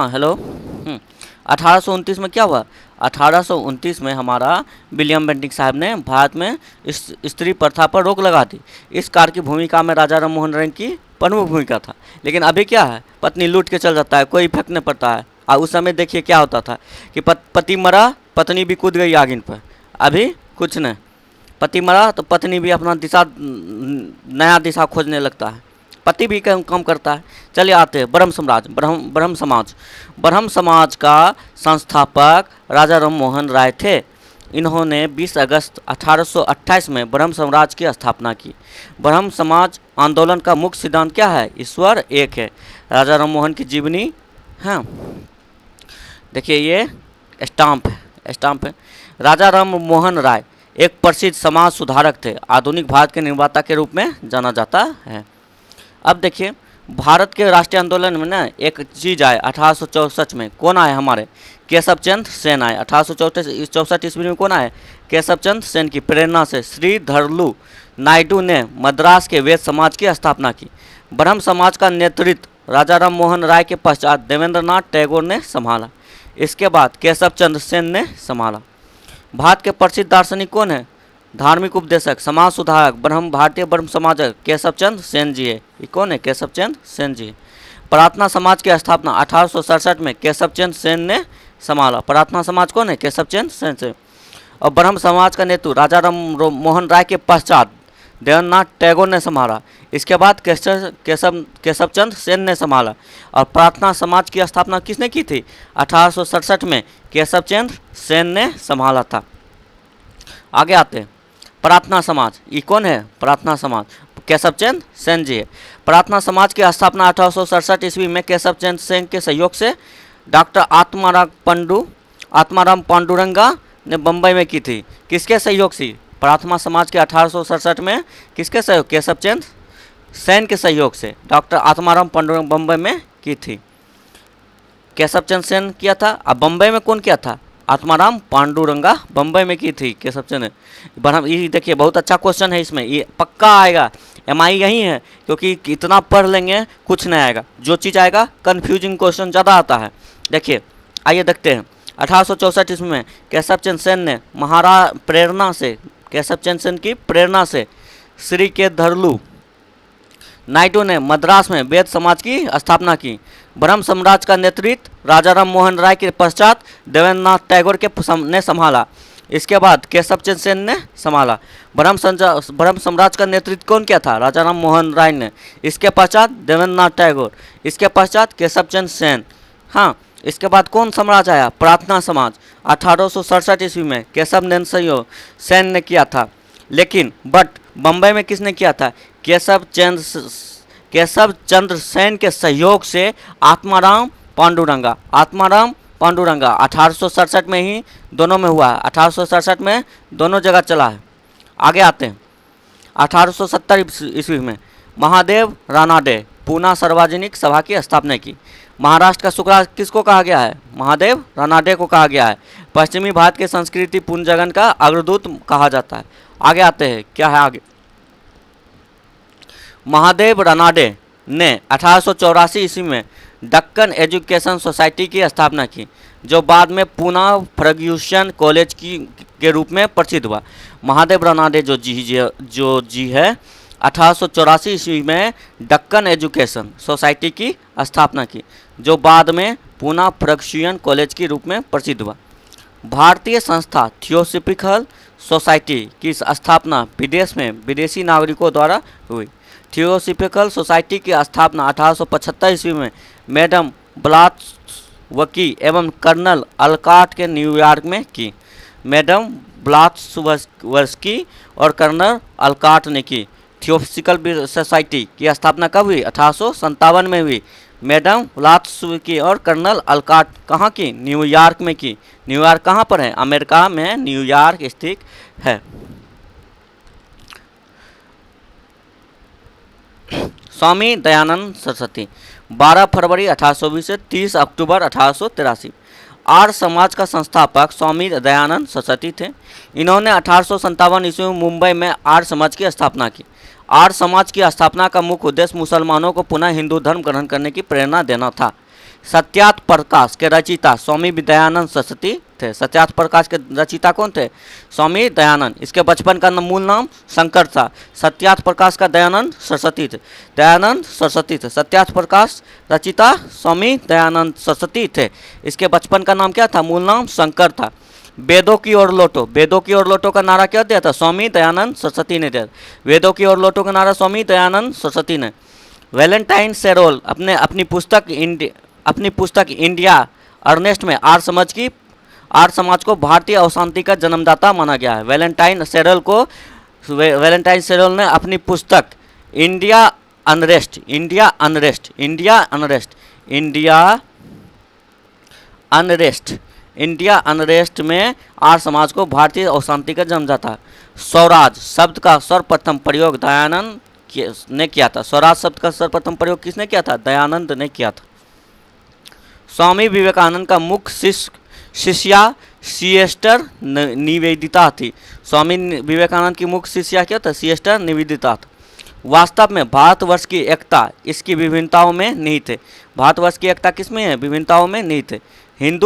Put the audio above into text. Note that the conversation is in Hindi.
हाँ हेलो हम्म, अठारह में क्या हुआ अठारह में हमारा विलियम बेंटिंग साहब ने भारत में स्त्री प्रथा पर रोक लगा दी इस कार की भूमिका में राजा राममोहन रंग की प्रमुख भूमिका था लेकिन अभी क्या है पत्नी लूट के चल जाता है कोई इफेक्ट नहीं पड़ता है और उस समय देखिए क्या होता था कि पति मरा पत्नी भी कूद गई आगिन पर अभी कुछ नहीं पति मरा तो पत्नी भी अपना दिशा नया दिशा खोजने लगता है पति भी कम कम करता है चलिए आते हैं ब्रह्म साम्राज्य ब्रह्म ब्रह्म समाज ब्रह्म समाज का संस्थापक राजा राम मोहन राय थे इन्होंने 20 अगस्त 1828 में ब्रह्म साम्राज्य की स्थापना की ब्रह्म समाज आंदोलन का मुख्य सिद्धांत क्या है ईश्वर एक है राजा राम मोहन की जीवनी हाँ देखिए ये स्टाम्प है स्टाम्प है राजा राम मोहन राय एक प्रसिद्ध समाज सुधारक थे आधुनिक भारत के निर्माता के रूप में जाना जाता है अब देखिए भारत के राष्ट्रीय आंदोलन में ना एक चीज आए अठारह में कौन आए हमारे केशव चंद्र सेन आए अठारह चौसठ ईस्वी में कौन आए केशव चंद्र सेन की प्रेरणा से श्री धरलू नायडू ने मद्रास के वेद समाज की स्थापना की ब्रह्म समाज का नेतृत्व राजा राम मोहन राय के पश्चात देवेंद्रनाथ टैगोर ने संभाला इसके बाद केशव चंद्र सेन ने संभाला भारत के प्रसिद्ध दार्शनिक कौन है धार्मिक उपदेशक समाज सुधारक ब्रह्म भारतीय ब्रह्म समाजक केशव चंद सेन जी है ये कौन है केशव चंद सेन जी प्रार्थना समाज की स्थापना अठारह में केशव चंद सेन ने संभाला प्रार्थना समाज कौन है केशव चंद सेन से और ब्रह्म समाज का नेतृत्व राजा राम मोहन राय के पश्चात देवनाथ टैगोर ने संभाला इसके बाद केशव केशव केशव चंद सेन ने संभाला और प्रार्थना समाज की स्थापना किसने की थी अठारह में केशव चंद सेन ने संभाला था आगे आते हैं प्रार्थना समाज ये कौन है प्रार्थना समाज केशव चंद सेन जी है प्रार्थना समाज की स्थापना अठारह ईस्वी में केशव चंद सेन के सहयोग से डॉक्टर आत्माराम पंडू आत्माराम पांडुरंगा ने बम्बई में की थी किसके सहयोग से प्रार्थना समाज के अठारह में किसके सहयोग केशव चंद सेन के सहयोग से डॉक्टर आत्माराम पांडुरंग बम्बई में की थी केशव चंद सेन किया था अब बम्बई में कौन किया था आत्माराम पांडुरंगा बम्बई में की थी के सबसे ने ये देखिए बहुत अच्छा क्वेश्चन है इसमें ये पक्का आएगा एम आई यही है क्योंकि इतना पढ़ लेंगे कुछ नहीं आएगा जो चीज़ आएगा कन्फ्यूजिंग क्वेश्चन ज़्यादा आता है देखिए आइए देखते हैं अठारह ईस्वी में केशव चंद सेन ने महारा प्रेरणा से केशव चंद सेन की प्रेरणा से श्री के धरलू नाइटो ने मद्रास में वेद समाज की स्थापना की ब्रह्म साम्राज्य का नेतृत्व राजा राम मोहन राय के पश्चात देवेंद्रनाथ टैगोर के ने संभाला इसके बाद केशव चंद सेन ने संभाला ब्रह्म ब्रह्म साम्राज्य का नेतृत्व कौन किया था राजा राम मोहन राय ने इसके पश्चात देवेंद्रनाथ टैगोर इसके पश्चात केशव चंद सेन हाँ इसके बाद कौन साम्राज्य आया प्रार्थना समाज अठारह ईस्वी में केशव नैनसयो सेन ने किया था लेकिन बट बम्बई में किसने किया था केशव चंद केशव चंद्र सेन के सहयोग से आत्माराम पांडुरंगा आत्माराम पांडुरंगा अठारह में ही दोनों में हुआ है अठारह में दोनों जगह चला है आगे आते हैं 1870 ईस्वी में महादेव राणा डे पूना सार्वजनिक सभा की स्थापना की महाराष्ट्र का शुक्रा किसको कहा गया है महादेव रानाडे को कहा गया है पश्चिमी भारत के संस्कृति पुनजगन का अग्रदूत कहा जाता है आगे आते हैं क्या है आगे महादेव रनाडे ने अठारह ईस्वी में डक्कन एजुकेशन सोसाइटी की स्थापना की जो बाद में पूना फ्रग्यूशन कॉलेज की के रूप में प्रसिद्ध हुआ महादेव रनाडे जो जी जो जी है अठारह ईस्वी में डक्कन एजुकेशन सोसाइटी की स्थापना की जो बाद में पूना फ्रक्सियन कॉलेज के रूप में प्रसिद्ध हुआ भारतीय संस्था थियोसिपिकल सोसाइटी की स्थापना विदेश में विदेशी नागरिकों द्वारा हुई थियोसिफिकल सोसाइटी की स्थापना 1875 ईस्वी में मैडम ब्लाथ वकी एवं कर्नल अलकाट के न्यूयॉर्क में की मैडम ब्लाथवर्स्की और कर्नल अलकाट ने की थियोसिकल सोसाइटी की स्थापना कब हुई अठारह में हुई मैडम व्लात्सव की और कर्नल अलकाट कहाँ की न्यूयॉर्क में की न्यूयॉर्क कहाँ पर है अमेरिका में न्यूयॉर्क स्थित है स्वामी दयानंद सरस्वती 12 फरवरी अठारह से 30 अक्टूबर अठारह आर समाज का संस्थापक स्वामी दयानंद सरस्वती थे इन्होंने अठारह ईस्वी में मुंबई में आर समाज की स्थापना की आर समाज की स्थापना का मुख्य उद्देश्य मुसलमानों को पुनः हिंदू धर्म ग्रहण करने की प्रेरणा देना था सत्यात प्रकाश के रचिता स्वामी दयानंद सरस्वती थे सत्यात प्रकाश के रचिता कौन थे स्वामी दयानंद इसके बचपन का मूल नाम शंकर था सत्यात प्रकाश का दयानंद सरस्वती थे दयानंद सरस्वती थे सत्यात प्रकाश रचिता स्वामी दयानंद सरस्वती थे इसके बचपन का नाम क्या था मूल नाम शंकर था वेदों की ओर लौटो वेदों की ओर लौटो का नारा क्या दिया था स्वामी दयानंद सरस्वती ने दिया वेदों की ओर लौटो का नारा स्वामी दयानंद सरस्वती ने वैलेंटाइन सेरोल अपने अपनी पुस्तक इंडिया अपनी पुस्तक इंडिया अर्नेस्ट में आर समाज की आर समाज को भारतीय अवशांति का जन्मदाता माना गया है वैलेंटाइन सेरोल को वैलेंटाइन सेरोल ने अपनी पुस्तक India unrest India unrest India unrest India unrest India unrest में आर समाज को भारतीय अशांति का जाता स्वराज शब्द का सर्वप्रथम प्रयोग दयानंद ने किया था स्वराज शब्द का सर्वप्रथम प्रयोग किसने किया था दयानंद ने किया था स्वामी विवेकानंद का मुख्य शिष्य शिष्या सीएस्टर निवेदिता थी स्वामी विवेकानंद की मुख्य शिष्या क्या था सीएस्टर निवेदिता था वास्तव में भारतवर्ष की एकता इसकी विभिन्नताओं में नहीं थे भारतवर्ष की एकता किसमें है विभिन्नताओं में नहीं थे हिंदू